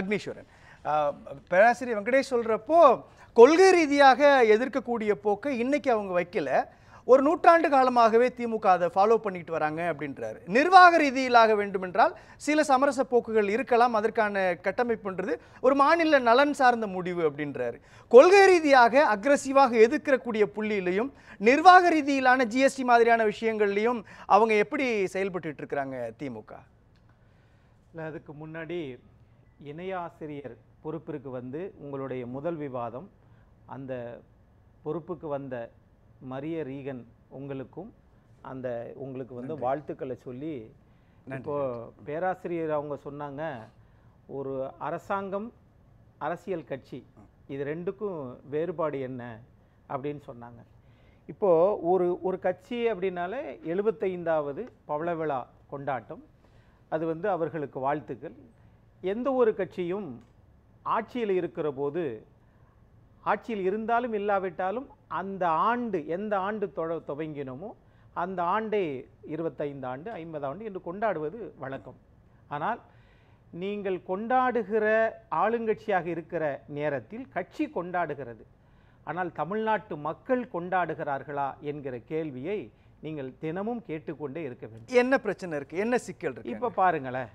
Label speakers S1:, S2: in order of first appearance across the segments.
S1: அக்னீஸ்வரன் பேராசிரியர் வெங்கடேஷ் சொல்கிறப்போ கொள்கை ரீதியாக எதிர்க்கக்கூடிய போக்கை இன்றைக்கி அவங்க வைக்கல ஒரு நூற்றாண்டு காலமாகவே திமுக அதை ஃபாலோ பண்ணிட்டு வராங்க அப்படின்றாரு நிர்வாக ரீதியிலாக வேண்டுமென்றால் சில சமரச போக்குகள் இருக்கலாம் அதற்கான கட்டமைப்புன்றது ஒரு மாநில நலன் சார்ந்த முடிவு அப்படின்றாரு கொள்கை ரீதியாக அக்ரஸிவாக எதிர்க்கக்கூடிய புள்ளியிலையும் நிர்வாக ரீதியிலான ஜிஎஸ்டி மாதிரியான விஷயங்கள்லையும் அவங்க எப்படி செயல்பட்டு இருக்கிறாங்க திமுக
S2: இல்லை அதுக்கு முன்னாடி இணையாசிரியர் பொறுப்பிற்கு வந்து உங்களுடைய முதல் விவாதம் அந்த பொறுப்புக்கு வந்த மரிய ரீகன் உங்களுக்கும் அந்த உங்களுக்கு வந்து வாழ்த்துக்களை சொல்லி இப்போ பேராசிரியர் அவங்க சொன்னாங்க ஒரு அரசாங்கம் அரசியல் கட்சி இது ரெண்டுக்கும் வேறுபாடு என்ன அப்படின்னு சொன்னாங்க இப்போது ஒரு ஒரு கட்சி அப்படின்னாலே எழுபத்தைந்தாவது பவள விழா கொண்டாட்டம் அது வந்து அவர்களுக்கு வாழ்த்துக்கள் எந்த ஒரு கட்சியும் ஆட்சியில் இருக்கிற போது ஆட்சியில் இருந்தாலும் இல்லாவிட்டாலும் அந்த ஆண்டு எந்த ஆண்டு தொட துவங்கினோமோ அந்த ஆண்டே இருபத்தைந்து ஆண்டு ஐம்பது ஆண்டு என்று கொண்டாடுவது வழக்கம் ஆனால் நீங்கள் கொண்டாடுகிற ஆளுங்கட்சியாக இருக்கிற நேரத்தில் கட்சி கொண்டாடுகிறது ஆனால் தமிழ்நாட்டு மக்கள் கொண்டாடுகிறார்களா என்கிற கேள்வியை நீங்கள் தினமும் கேட்டுக்கொண்டே இருக்க வேண்டும் என்ன பிரச்சனை இருக்குது என்ன சிக்கல் இருக்குது இப்போ பாருங்களேன்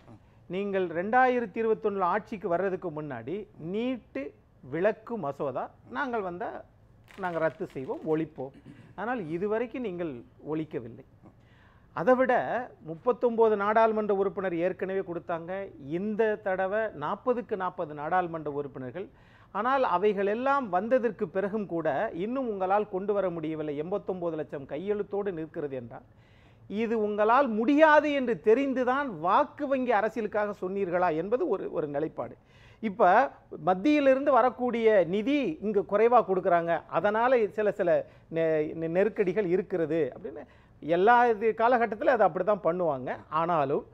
S2: நீங்கள் ரெண்டாயிரத்தி இருபத்தொன்னில் ஆட்சிக்கு வர்றதுக்கு முன்னாடி நீட்டு விளக்கு மசோதா நாங்கள் வந்தால் நாங்கள் ரத்து செய்வோம் ஒழிப்போம் ஆனால் இதுவரைக்கும் நீங்கள் ஒழிக்கவில்லை அதை விட முப்பத்தொம்போது நாடாளுமன்ற உறுப்பினர் ஏற்கனவே கொடுத்தாங்க இந்த தடவை நாற்பதுக்கு நாற்பது நாடாளுமன்ற உறுப்பினர்கள் ஆனால் அவைகள் எல்லாம் வந்ததற்கு பிறகும் கூட இன்னும் உங்களால் கொண்டு வர முடியவில்லை எண்பத்தொம்போது லட்சம் கையெழுத்தோடு நிற்கிறது என்றால் இது உங்களால் முடியாது என்று தெரிந்துதான் வாக்கு வங்கி அரசியலுக்காக சொன்னீர்களா என்பது ஒரு ஒரு நிலைப்பாடு இப்போ மத்தியிலிருந்து வரக்கூடிய நிதி இங்கே குறைவாக கொடுக்குறாங்க அதனால் சில சில நெருக்கடிகள் இருக்கிறது அப்படின்னு எல்லா இது காலகட்டத்தில் அது அப்படி தான் பண்ணுவாங்க ஆனாலும்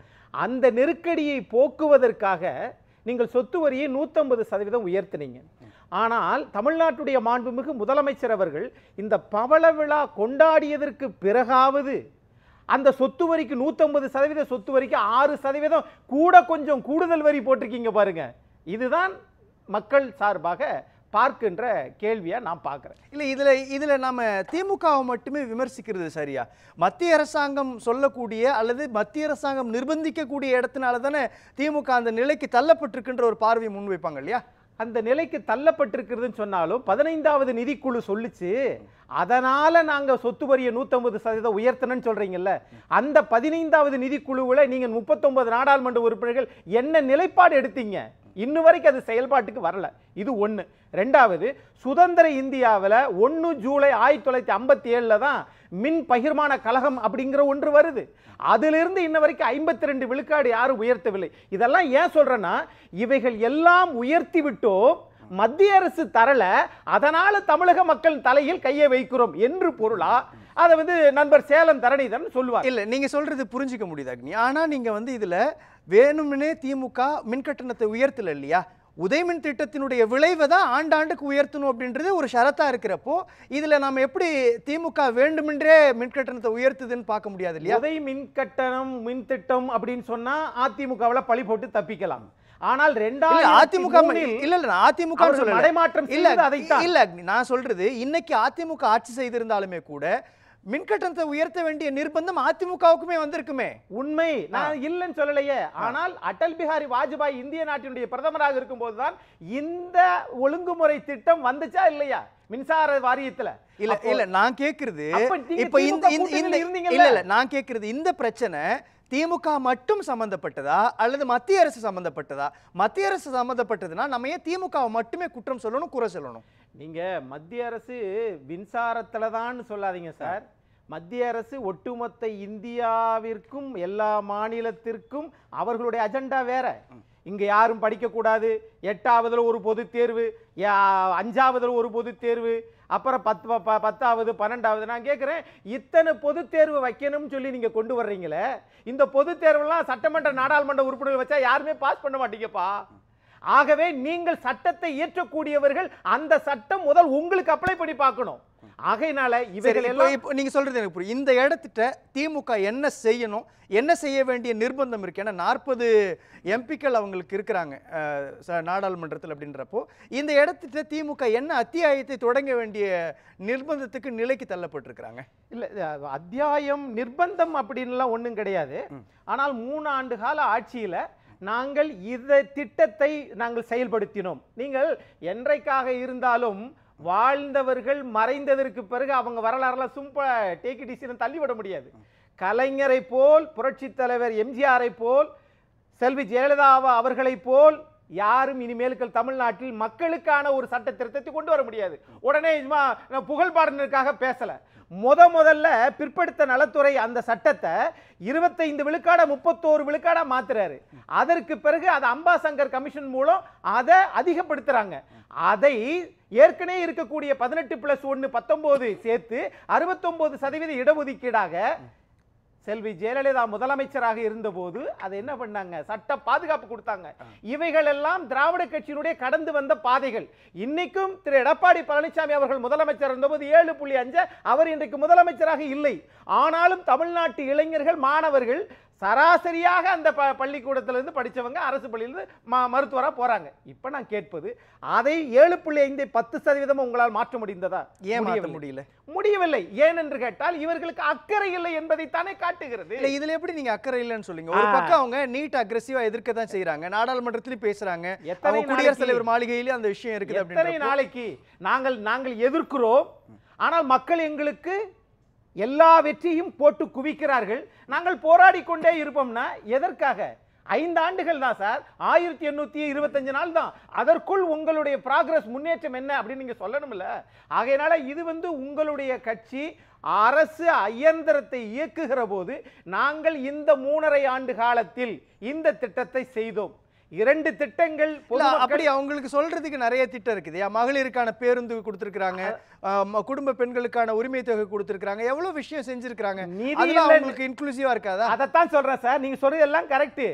S2: அந்த நெருக்கடியை போக்குவதற்காக நீங்கள் சொத்து வரியை நூற்றம்பது சதவீதம் உயர்த்தினீங்க ஆனால் தமிழ்நாட்டுடைய மாண்புமிகு முதலமைச்சர் அவர்கள் இந்த பவள விழா கொண்டாடியதற்கு பிறகாவது அந்த சொத்து வரிக்கு நூற்றம்பது சதவீத சொத்து வரிக்கு ஆறு சதவீதம் கூட கொஞ்சம் கூடுதல் வரி போட்டிருக்கீங்க பாருங்க இதுதான் மக்கள் சார்பாக பார்க்கின்ற கேள்வியாக நான் பார்க்குறேன் இல்லை இதில்
S1: இதில் நாம் திமுகவை மட்டுமே விமர்சிக்கிறது சரியா மத்திய அரசாங்கம் சொல்லக்கூடிய அல்லது மத்திய அரசாங்கம் நிர்பந்திக்கக்கூடிய இடத்தினால தானே திமுக அந்த நிலைக்கு தள்ளப்பட்டிருக்கின்ற ஒரு
S2: பார்வை முன்வைப்பாங்க இல்லையா அந்த நிலைக்கு தள்ளப்பட்டிருக்கிறதுன்னு சொன்னாலும் பதினைந்தாவது நிதிக்குழு சொல்லிச்சு அதனால் நாங்கள் சொத்து வரியை நூற்றம்பது சதவீதம் உயர்த்தணும்னு சொல்கிறீங்கல்ல அந்த பதினைந்தாவது நிதிக்குழுவில் நீங்கள் முப்பத்தொன்பது நாடாளுமன்ற உறுப்பினர்கள் என்ன நிலைப்பாடு எடுத்தீங்க இன்னு வரைக்கும் அது செயல்பாட்டுக்கு வரல இது ஒன்று ரெண்டாவது சுதந்திர இந்தியாவில் ஒன்று ஜூலை ஆயிரத்தி தொள்ளாயிரத்தி ஐம்பத்தி ஏழில் தான் மின் பகிர்மான கழகம் அப்படிங்கிற ஒன்று வருது அதிலிருந்து இன்ன வரைக்கும் ஐம்பத்தி ரெண்டு விழுக்காடு யாரும் உயர்த்தவில்லை இதெல்லாம் ஏன் சொல்கிறேன்னா இவைகள் எல்லாம் உயர்த்தி விட்டோம் மத்திய அரசு தரல அதனால தமிழக மக்கள் தலையில் கையை வைக்கிறோம் என்று பொருளா அதை வந்து நண்பர் சேலம் தரணிதன் சொல்லுவார் இல்லை நீங்கள் சொல்கிறது
S1: புரிஞ்சிக்க முடியுது அக்னி ஆனால் நீங்கள் வந்து இதில் வேணும்னே திமுக மின்கட்டணத்தை உயர்த்தல இல்லையா உதயமின் திட்டத்தினுடைய விளைவை தான் ஆண்டாண்டுக்கு உயர்த்தணும் அப்படின்றது ஒரு ஷரத்தாக இருக்கிறப்போ
S2: இதில் நம்ம எப்படி திமுக வேண்டுமென்றே மின்கட்டணத்தை உயர்த்துதுன்னு பார்க்க முடியாது இல்லையா உதய மின்கட்டணம் மின் திட்டம் அப்படின்னு சொன்னால் அதிமுகவில் பழி போட்டு தப்பிக்கலாம் ஆனால் ரெண்டாயிரம் அதிமுக இல்ல இல்ல
S1: அதிமுக மடைமாற்றம் இல்ல இல்ல
S2: நான் சொல்றது இன்னைக்கு
S1: அதிமுக ஆட்சி செய்திருந்தாலுமே கூட மின்கட்டணத்தை உயர்த்த வேண்டிய நிர்பந்தம் அதிமுகவுக்குமே வந்திருக்குமே
S2: உண்மை நான் இல்லைன்னு சொல்லலையே ஆனால் அடல் பிஹாரி வாஜ்பாய் இந்திய நாட்டினுடைய பிரதமராக இருக்கும் போதுதான் இந்த ஒழுங்குமுறை திட்டம் வந்துச்சா இல்லையா மின்சார வாரியத்துல இல்ல இல்ல
S1: நான் கேக்குறது இப்ப இந்த இல்ல இல்ல நான் கேக்குறது இந்த பிரச்சனை திமுக மட்டும் சம்மந்தப்பட்டதா அல்லது மத்திய அரசு சம்மந்தப்பட்டதா மத்திய அரசு சம்மந்தப்பட்டதுன்னா
S2: நம்ம ஏன் திமுகவை மட்டுமே குற்றம் சொல்லணும் குறை சொல்லணும் நீங்கள் மத்திய அரசு மின்சாரத்தில் தான் சொல்லாதீங்க சார் மத்திய அரசு ஒட்டுமொத்த இந்தியாவிற்கும் எல்லா மாநிலத்திற்கும் அவர்களுடைய அஜெண்டா வேற இங்கே யாரும் படிக்கக்கூடாது எட்டாவதில் ஒரு பொது தேர்வு அஞ்சாவதில் ஒரு பொது தேர்வு அப்புறம் பத்து ப பத்தாவது பன்னெண்டாவது நான் கேட்குறேன் இத்தனை பொது தேர்வு வைக்கணும்னு சொல்லி நீங்கள் கொண்டு வர்றீங்களே இந்த பொது தேர்வுலாம் சட்டமன்ற நாடாளுமன்ற உறுப்பினர்கள் வச்சா யாருமே பாஸ் பண்ண மாட்டீங்கப்பா ஆகவே நீங்கள் சட்டத்தை இயற்றக்கூடியவர்கள் அந்த சட்டம் முதல் உங்களுக்கு அப்ளை பண்ணி பார்க்கணும் ஆகையினால இவர்கள் எல்லாம் நீங்க சொல்றது எனக்கு புரியும் இந்த இடத்திட்ட திமுக என்ன செய்யணும்
S1: என்ன செய்ய வேண்டிய நிர்பந்தம் இருக்கு ஏன்னா நாற்பது எம்பிக்கள் அவங்களுக்கு இருக்கிறாங்க நாடாளுமன்றத்தில் அப்படின்றப்போ இந்த இடத்திட்ட திமுக என்ன அத்தியாயத்தை தொடங்க வேண்டிய
S2: நிர்பந்தத்துக்கு நிலைக்கு தள்ளப்பட்டிருக்கிறாங்க இல்லை அத்தியாயம் நிர்பந்தம் அப்படின்லாம் ஒன்றும் கிடையாது ஆனால் மூணு ஆண்டு கால ஆட்சியில் நாங்கள் இந்த திட்டத்தை நாங்கள் செயல்படுத்தினோம் நீங்கள் என்றைக்காக இருந்தாலும் வாழ்ந்தவர்கள் மறைந்ததற்கு பிறகு அவங்க வரலாறுல சும்ப டேக்கி டிசிஷன் தள்ளிவிட முடியாது கலைஞரை போல் புரட்சித் தலைவர் எம்ஜிஆரை போல் செல்வி ஜெயலலிதா அவர்களைப் போல் யாரும் இனிமேலுக்கள் தமிழ்நாட்டில் மக்களுக்கான ஒரு சட்ட திருத்தத்தை கொண்டு வர முடியாது உடனே நான் புகழ் பாடனருக்காக பேசலை முத முதல்ல பிற்படுத்த நலத்துறை அந்த சட்டத்தை இருபத்தைந்து விழுக்காட முப்பத்தோரு விழுக்காடா மாத்துறாரு அதற்கு பிறகு அது அம்பாசங்கர் கமிஷன் மூலம் அதை அதிகப்படுத்துறாங்க அதை ஏற்கனவே இருக்கக்கூடிய பதினெட்டு பிளஸ் ஒன்று பத்தொம்போது சேர்த்து அறுபத்தொம்போது சதவீத இடஒதுக்கீடாக செல்வி ஜெயலலிதா முதலமைச்சராக இருந்தபோது அதை என்ன பண்ணாங்க சட்ட பாதுகாப்பு கொடுத்தாங்க இவைகள் எல்லாம் திராவிட கட்சியினுடைய கடந்து வந்த பாதைகள் இன்னைக்கும் திரு எடப்பாடி பழனிசாமி அவர்கள் முதலமைச்சர் இருந்தபோது ஏழு புள்ளி அஞ்சு அவர் இன்றைக்கு முதலமைச்சராக இல்லை ஆனாலும் தமிழ்நாட்டு இளைஞர்கள் மாணவர்கள் சராசரியாக அந்த ப பள்ளிக்கூடத்திலேருந்து படித்தவங்க அரசு பள்ளியிலேருந்து ம மருத்துவராக போகிறாங்க இப்போ நான் கேட்பது அதை ஏழு புள்ளி ஐந்தை பத்து சதவீதம் உங்களால் மாற்ற முடிந்ததா ஏன் முடியல முடியவில்லை ஏன் என்று கேட்டால் இவர்களுக்கு அக்கறை இல்லை என்பதை தானே காட்டுகிறது இல்லை இதில் எப்படி
S1: நீங்கள் அக்கறை இல்லைன்னு சொல்லுங்க ஒரு பக்கம் அவங்க நீட் அக்ரஸிவாக எதிர்க்க தான் செய்கிறாங்க நாடாளுமன்றத்திலையும் பேசுகிறாங்க எத்தனை குடியரசுத் தலைவர்
S2: மாளிகையிலேயும் அந்த விஷயம் இருக்குது அப்படின்னு நாளைக்கு நாங்கள் நாங்கள் எதிர்க்கிறோம் ஆனால் மக்கள் எங்களுக்கு எல்லா வெற்றியும் போட்டு குவிக்கிறார்கள் நாங்கள் போராடி கொண்டே இருப்போம்னா எதற்காக ஐந்து ஆண்டுகள் தான் சார் ஆயிரத்தி எண்ணூற்றி இருபத்தஞ்சு நாள் தான் அதற்குள் உங்களுடைய ப்ராக்ரஸ் முன்னேற்றம் என்ன அப்படின்னு நீங்கள் சொல்லணும்ல ஆகையினால இது வந்து உங்களுடைய கட்சி அரசு இயந்திரத்தை இயக்குகிற போது நாங்கள் இந்த மூணரை ஆண்டு காலத்தில் இந்த திட்டத்தை செய்தோம் இரண்டு திட்டங்கள் அப்படி
S1: அவங்களுக்கு சொல்றதுக்கு நிறைய திட்டம் இருக்குது மகளிருக்கான பேருந்து கொடுத்துருக்காங்க குடும்ப பெண்களுக்கான உரிமை தொகை கொடுத்துருக்காங்க எவ்வளவு விஷயம் செஞ்சிருக்காங்க நிதி அவங்களுக்கு இன்க்ளூசிவா இருக்காதா
S2: அதைத்தான் சொல்றேன் சார் நீங்க சொல்றது எல்லாம் கரெக்ட்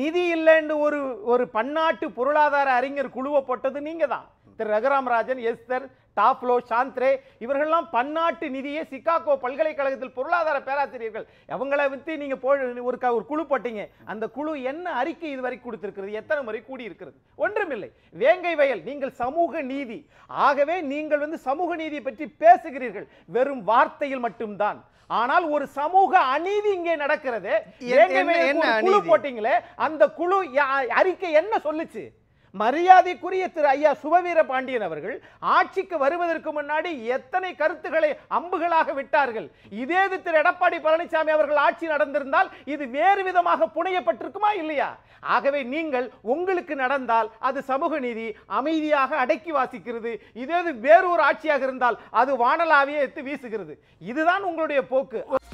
S2: நிதி இல்லைன்னு ஒரு ஒரு பன்னாட்டு பொருளாதார அறிஞர் குழுவை போட்டது நீங்க தான் திரு ரகுராம் ராஜன் எஸ்தர் டாப்லோ சாந்த்ரே இவர்கள்லாம் பன்னாட்டு நிதியை சிக்காகோ பல்கலைக்கழகத்தில் பொருளாதார பேராசிரியர்கள் அவங்கள வந்து நீங்கள் போ ஒரு க ஒரு குழு போட்டீங்க அந்த குழு என்ன அறிக்கை இதுவரை கொடுத்திருக்கிறது எத்தனை முறை கூடியிருக்கிறது ஒன்றுமில்லை வேங்கை வயல் நீங்கள் சமூக நீதி ஆகவே நீங்கள் வந்து சமூக நீதியை பற்றி பேசுகிறீர்கள் வெறும் வார்த்தையில் மட்டும்தான் ஆனால் ஒரு சமூக அநீதி இங்கே நடக்கிறது குழு போட்டீங்களே அந்த குழு அறிக்கை என்ன சொல்லுச்சு மரியாதைக்குரிய திரு ஐயா சுபவீர பாண்டியன் அவர்கள் ஆட்சிக்கு வருவதற்கு முன்னாடி எத்தனை கருத்துக்களை அம்புகளாக விட்டார்கள் இதே இது திரு எடப்பாடி பழனிசாமி அவர்கள் ஆட்சி நடந்திருந்தால் இது வேறு விதமாக புனையப்பட்டிருக்குமா இல்லையா ஆகவே நீங்கள் உங்களுக்கு நடந்தால் அது சமூக நீதி அமைதியாக அடக்கி வாசிக்கிறது இதே வேறு ஒரு ஆட்சியாக இருந்தால் அது வானலாவியே எடுத்து வீசுகிறது இதுதான் உங்களுடைய போக்கு